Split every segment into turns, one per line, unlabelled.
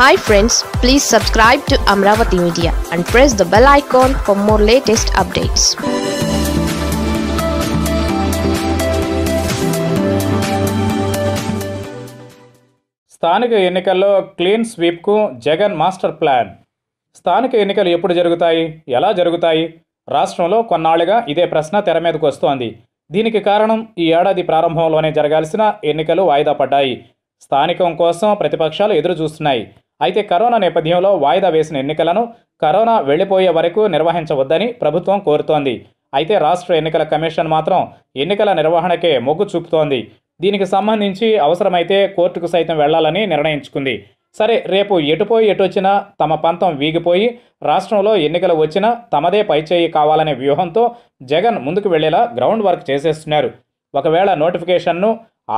hi friends please subscribe to Amaravati media and press the bell icon for more latest updates స్థానిక ఎన్నికల్లో clean స్వీప్కు Jagan master plan స్థానిక ఎన్నికలు ఎప్పుడు జరుగుతాయి ఎలా జరుగుతాయి రాష్ట్రంలో కొన్నాళ్ళుగా ఇదే ప్రశ్న తెర మీదకు వస్తోంది దీనికి కారణం ఈ ఏడాది ప్రారంభంలోనే జరగాల్సిన ఎన్నికలు వాయిదా పడ్డాయి స్థానికం కోసం ప్రతిపక్షాలు ఎదురు చూస్తున్నాయి అయితే కరోనా నేపథ్యంలో వాయిదా వేసిన ఎన్నికలను కరోనా వెళ్లిపోయే వరకు నిర్వహించవద్దని ప్రభుత్వం కోరుతోంది అయితే రాష్ట్ర ఎన్నికల కమిషన్ మాత్రం ఎన్నికల నిర్వహణకే మొగ్గు చూపుతోంది దీనికి సంబంధించి అవసరమైతే కోర్టుకు సైతం వెళ్లాలని నిర్ణయించుకుంది సరే రేపు ఎటుపోయి ఎటొచ్చినా తమ పంతం వీగిపోయి రాష్ట్రంలో ఎన్నికలు వచ్చినా తమదే పైచేయి కావాలనే వ్యూహంతో జగన్ ముందుకు వెళ్లేలా గ్రౌండ్ వర్క్ చేసేస్తున్నారు ఒకవేళ నోటిఫికేషన్ను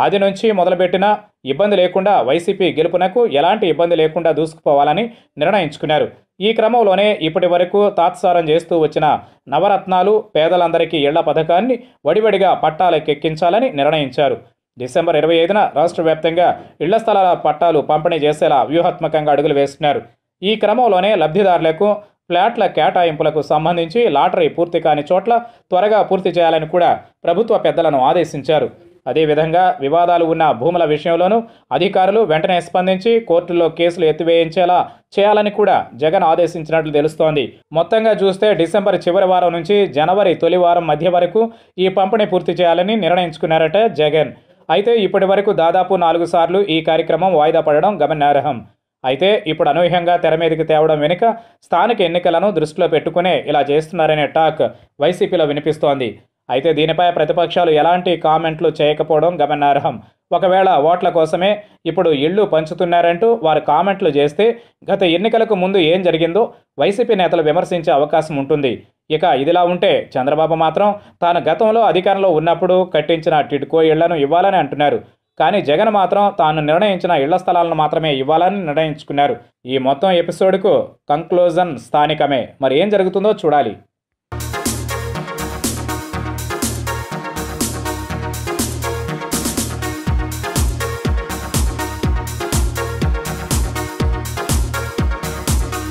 ఆది నుంచి మొదలుపెట్టిన ఇబ్బంది లేకుండా వైసీపీ గెలుపునకు ఎలాంటి ఇబ్బంది లేకుండా దూసుకుపోవాలని నిర్ణయించుకున్నారు ఈ క్రమంలోనే ఇప్పటి వరకు తాత్సారం చేస్తూ వచ్చిన నవరత్నాలు పేదలందరికీ ఇళ్ల పథకాన్ని వడివడిగా పట్టాలకెక్కించాలని నిర్ణయించారు డిసెంబర్ ఇరవై ఐదున రాష్ట్ర వ్యాప్తంగా ఇళ్ల స్థలాల పట్టాలు పంపిణీ చేసేలా వ్యూహాత్మకంగా అడుగులు వేస్తున్నారు ఈ క్రమంలోనే లబ్ధిదారులకు ఫ్లాట్ల కేటాయింపులకు సంబంధించి లాటరీ పూర్తి కాని చోట్ల త్వరగా పూర్తి చేయాలని కూడా ప్రభుత్వ పెద్దలను ఆదేశించారు అదేవిధంగా వివాదాలు ఉన్న భూముల విషయంలోనూ అధికారులు వెంటనే స్పందించి కోర్టుల్లో కేసులు ఎత్తివేయించేలా చేయాలని కూడా జగన్ ఆదేశించినట్లు తెలుస్తోంది మొత్తంగా చూస్తే డిసెంబర్ చివరి వారం నుంచి జనవరి తొలి వారం మధ్య వరకు ఈ పంపిణీ పూర్తి చేయాలని నిర్ణయించుకున్నారట జగన్ అయితే ఇప్పటి వరకు దాదాపు నాలుగు సార్లు ఈ కార్యక్రమం వాయిదా పడడం గమనార్హం అయితే ఇప్పుడు అనూహ్యంగా తెర మీదకి తేవడం వెనుక స్థానిక ఎన్నికలను దృష్టిలో పెట్టుకునే ఇలా చేస్తున్నారనే టాక్ వైసీపీలో వినిపిస్తోంది అయితే దీనిపై ప్రతిపక్షాలు ఎలాంటి కామెంట్లు చేయకపోవడం గమనార్హం ఒకవేళ ఓట్ల కోసమే ఇప్పుడు ఇళ్ళు పంచుతున్నారంటూ వారు కామెంట్లు చేస్తే గత ఎన్నికలకు ముందు ఏం జరిగిందో వైసీపీ నేతలు విమర్శించే అవకాశం ఉంటుంది ఇక ఇదిలా ఉంటే చంద్రబాబు మాత్రం తాను గతంలో అధికారంలో ఉన్నప్పుడు కట్టించిన టిడ్కో ఇళ్లను ఇవ్వాలని అంటున్నారు కానీ జగన్ మాత్రం తాను నిర్ణయించిన ఇళ్ల స్థలాలను మాత్రమే ఇవ్వాలని నిర్ణయించుకున్నారు ఈ మొత్తం ఎపిసోడ్కు కంక్లూజన్ స్థానికమే మరి ఏం జరుగుతుందో చూడాలి